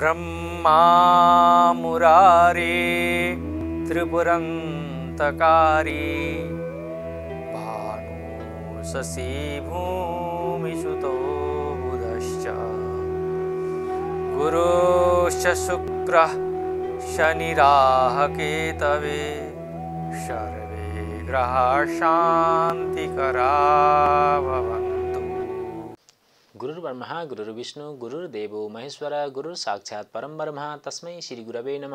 ब्रह्मा मुरारे त्रिपुरन्तकारी भानुससी शशिभूमिषुतो बुधश्च गुरोश्च शुक्रः शनिराहकेतवे शर्वे ग्रहाशान्तिकराभव ब्रह्मा विष्णु गुरुर् देवो महेश्वर गुरुर् साक्षात् ब्रह्मा तस्मै श्री गुरवे नम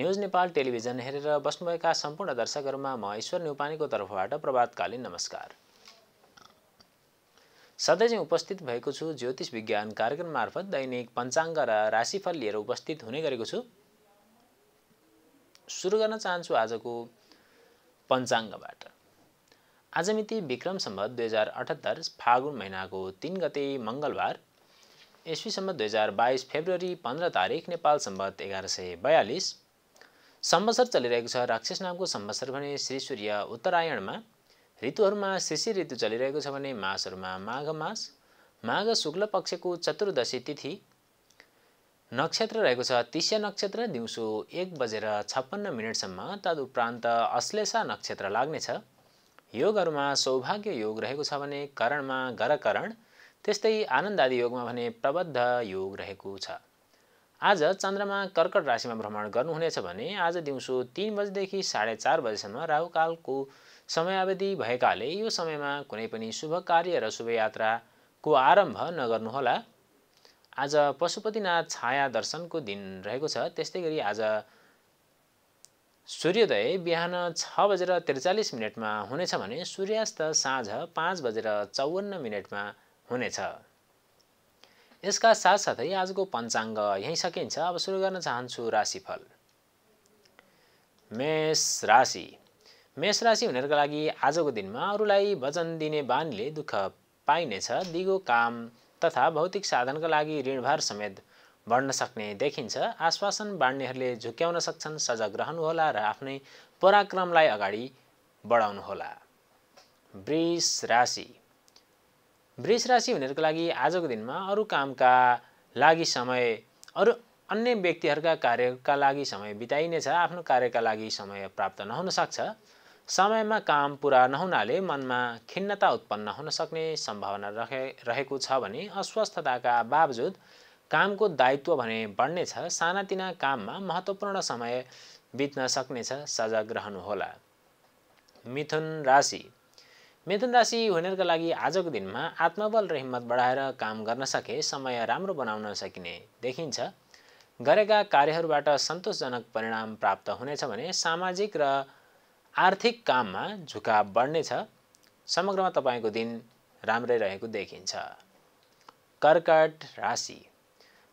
न्युज नेपाल टेलिभिजन हेरेर बस्नुभएका सम्पूर्ण दर्शकहरूमा म ईश्वर न्युपानीको तर्फबाट प्रभातकालीन नमस्कार सधैँ उपस्थित भएको छु ज्योतिष विज्ञान कार्यक्रम मार्फत दैनिक पञ्चाङ्ग र राशिफल लिएर उपस्थित हुने गरेको छु सुरु गर्न चाहन्छु आजको पञ्चाङ्गबाट आज मिति विक्रम सम्बत दुई हजार अठहत्तर फागुन महिनाको तिन गते मङ्गलबार सम्भ दुई हजार बाइस फेब्रुअरी पन्ध्र तारिक नेपाल सम्बत एघार सय बयालिस सम्भसर चलिरहेको छ राक्षस नामको सम्वत्सर भने श्री सूर्य उत्तरायणमा ऋतुहरूमा शिशिर ऋतु चलिरहेको छ भने मासहरूमा माघ मास माघ शुक्ल पक्षको चतुर्दशी तिथि नक्षत्र रहेको छ तिस्या नक्षत्र दिउँसो एक बजेर छप्पन्न मिनटसम्म तदुपरान्त अश्लेषा नक्षत्र लाग्नेछ योगहरूमा सौभाग्य योग रहेको छ भने करणमा गरकरण त्यस्तै आनन्द आदि योगमा भने प्रबद्ध योग रहेको छ आज चन्द्रमा कर्कट राशिमा भ्रमण गर्नुहुनेछ भने आज दिउँसो तिन बजेदेखि साढे चार बजेसम्म राहुकालको समयावधि भएकाले यो समयमा कुनै पनि शुभ कार्य र शुभयात्राको आरम्भ नगर्नुहोला आज पशुपतिनाथ छाया दर्शनको दिन रहेको छ त्यस्तै गरी आज सूर्योदय बिहान छ बजेर त्रिचालिस मिनटमा हुनेछ भने सूर्यास्त साँझ पाँच बजेर चौवन्न मिनटमा हुनेछ यसका साथसाथै आजको पञ्चाङ्ग यहीँ सकिन्छ अब सुरु गर्न चाहन्छु राशिफल मेष राशि मेष राशि हुनेहरूका लागि आजको दिनमा अरूलाई वचन दिने बानीले दुःख पाइनेछ दिगो काम तथा भौतिक साधनका लागि ऋणभार समेत बढ्न सक्ने देखिन्छ आश्वासन बाँड्नेहरूले झुक्याउन सक्छन् सजग रहनुहोला र आफ्नै पराक्रमलाई अगाडि बढाउनुहोला वृष राशि वृष राशि हुनेहरूको लागि आजको दिनमा अरू कामका लागि समय अरू अन्य व्यक्तिहरूका कार्यका लागि समय बिताइनेछ आफ्नो कार्यका लागि समय प्राप्त नहुन सक्छ समयमा काम पुरा नहुनाले मनमा खिन्नता उत्पन्न हुन सक्ने सम्भावना रहे रहेको छ भने अस्वस्थताका बावजुद कामको दायित्व भने बढ्नेछ सानातिना काममा महत्त्वपूर्ण समय बित्न सक्नेछ सजग रहनुहोला मिथुन राशि मिथुन राशि हुनेहरूका लागि आजको दिनमा आत्मबल र हिम्मत बढाएर काम गर्न सके समय राम्रो बनाउन सकिने देखिन्छ गरेका कार्यहरूबाट सन्तोषजनक परिणाम प्राप्त हुनेछ भने सामाजिक र आर्थिक काममा झुकाव बढ्नेछ समग्रमा तपाईँको दिन राम्रै रहेको देखिन्छ कर्कट राशि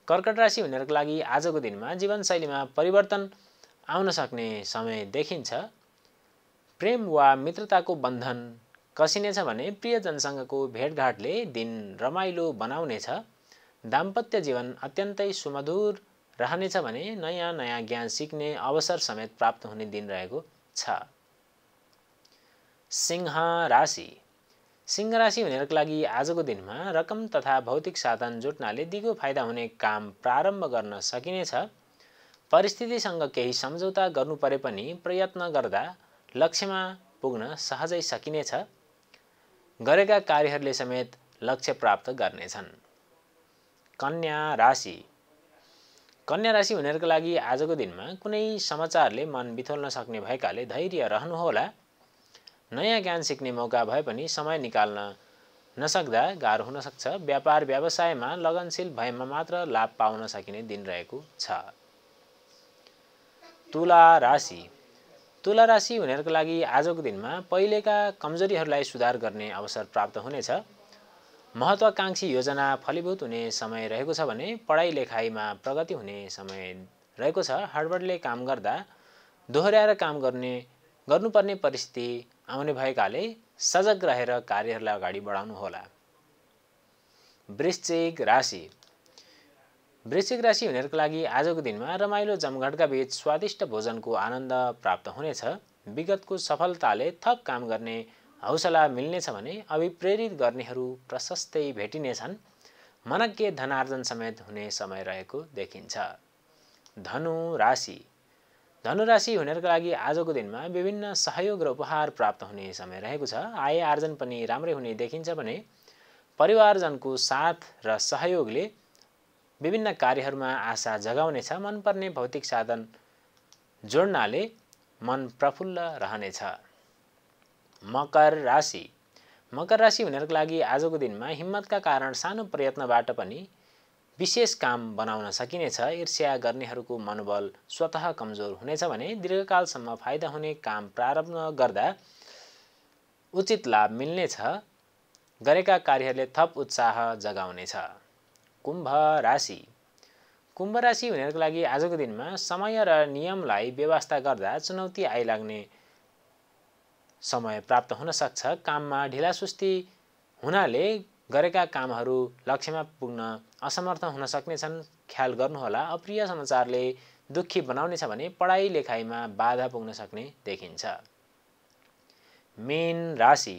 कर्कट राशि हुनेहरूको लागि आजको दिनमा जीवनशैलीमा परिवर्तन आउन सक्ने समय देखिन्छ प्रेम वा मित्रताको बन्धन कसिनेछ भने प्रियजनसँगको भेटघाटले दिन रमाइलो बनाउनेछ दाम्पत्य जीवन अत्यन्तै सुमधुर रहनेछ भने नयाँ नयाँ ज्ञान सिक्ने अवसर समेत प्राप्त हुने दिन रहेको छ सिंह राशि सिंह राशि हुनेहरूको लागि आजको दिनमा रकम तथा भौतिक साधन जुट्नाले दिगो फाइदा हुने काम प्रारम्भ गर्न सकिनेछ परिस्थितिसँग केही सम्झौता गर्नु परे पनि प्रयत्न गर्दा लक्ष्यमा पुग्न सहजै सकिनेछ गरेका कार्यहरूले समेत लक्ष्य प्राप्त गर्नेछन् कन्या राशि कन्या राशि हुनेहरूको लागि आजको दिनमा कुनै समाचारले मन बिथोल्न सक्ने भएकाले धैर्य रहनुहोला नयाँ ज्ञान सिक्ने मौका भए पनि समय निकाल्न नसक्दा गाह्रो हुनसक्छ व्यापार व्यवसायमा लगनशील भएमा मात्र लाभ पाउन सकिने दिन रहेको छ तुला राशि तुला राशि हुनेहरूको लागि आजको दिनमा पहिलेका कमजोरीहरूलाई सुधार गर्ने अवसर प्राप्त हुनेछ महत्त्वाकाङ्क्षी योजना फलीभूत हुने समय रहेको छ भने पढाइ लेखाइमा प्रगति हुने समय रहेको छ हार्डवर्डले काम गर्दा दोहोऱ्याएर काम गर्ने गर्नुपर्ने परिस्थिति आउने भएकाले सजग रहेर कार्यहरूलाई अगाडि बढाउनुहोला वृश्चिक राशि वृश्चिक राशि हुनेहरूको लागि आजको दिनमा रमाइलो जमघटका बीच स्वादिष्ट भोजनको आनन्द प्राप्त हुनेछ विगतको सफलताले थप काम गर्ने हौसला मिल्नेछ भने अभिप्रेरित गर्नेहरू प्रशस्तै भेटिनेछन् मनज्ञ धनार्जन समेत हुने समय रहेको देखिन्छ धनु राशि धनुराशि हुनेहरूको लागि आजको दिनमा विभिन्न सहयोग र उपहार प्राप्त हुने समय रहेको छ आय आर्जन पनि राम्रै हुने देखिन्छ भने परिवारजनको साथ र सहयोगले विभिन्न कार्यहरूमा आशा जगाउनेछ मनपर्ने भौतिक साधन जोड्नाले मन प्रफुल्ल रहनेछ मकर राशि मकर राशि हुनेहरूको लागि आजको दिनमा हिम्मतका कारण सानो प्रयत्नबाट पनि विशेष काम बनाउन सकिनेछ ईर्ष्या गर्नेहरूको मनोबल स्वत कमजोर हुनेछ भने दीर्घकालसम्म फाइदा हुने काम प्रारम्भ गर्दा उचित लाभ मिल्नेछ गरेका कार्यहरूले थप उत्साह जगाउनेछ कुम्भ राशि कुम्भ राशि हुनेहरूको लागि आजको दिनमा समय र नियमलाई व्यवस्था गर्दा चुनौती आइलाग्ने समय प्राप्त हुन सक्छ काममा ढिलासुस्ती हुनाले गरेका कामहरू लक्ष्यमा पुग्न असमर्थ हुन सक्नेछन् ख्याल गर्नुहोला अप्रिय समाचारले दुःखी बनाउनेछ भने पढाइ लेखाइमा बाधा पुग्न सक्ने देखिन्छ मेन राशि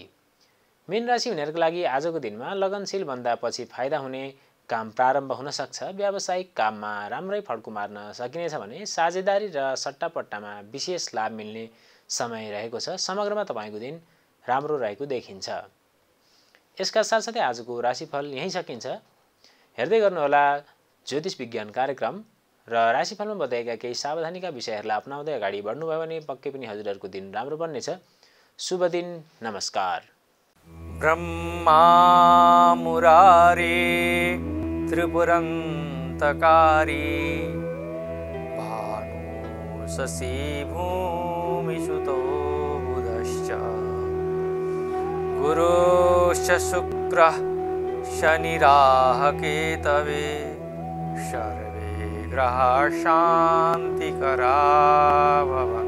मेन राशि हुनेहरूको लागि आजको दिनमा लगनशील भन्दा पछि फाइदा हुने काम प्रारम्भ हुन सक्छ व्यावसायिक काममा राम्रै फड्को मार्न सकिनेछ भने साझेदारी र सट्टापट्टामा विशेष लाभ मिल्ने समय रहेको छ समग्रमा तपाईँको दिन राम्रो रहेको देखिन्छ यसका साथसाथै आजको राशिफल यहीँ सकिन्छ हेर्दै गर्नुहोला ज्योतिष विज्ञान कार्यक्रम र राशिफलमा बताएका केही सावधानीका विषयहरूलाई अप्नाउँदै अगाडि बढ्नुभयो भने पक्कै पनि हजुरहरूको दिन राम्रो बन्नेछ शुभ दिन नमस्कार ब्रह्मा मुरारे त्रिपुरन्तकारी भानुशशी बुधश्च गुरु पुष्य शुक्र पुश्च शुक्रः शनिराह केतवे सर्वे ग्रहाः शान्तिकरा भवन्ति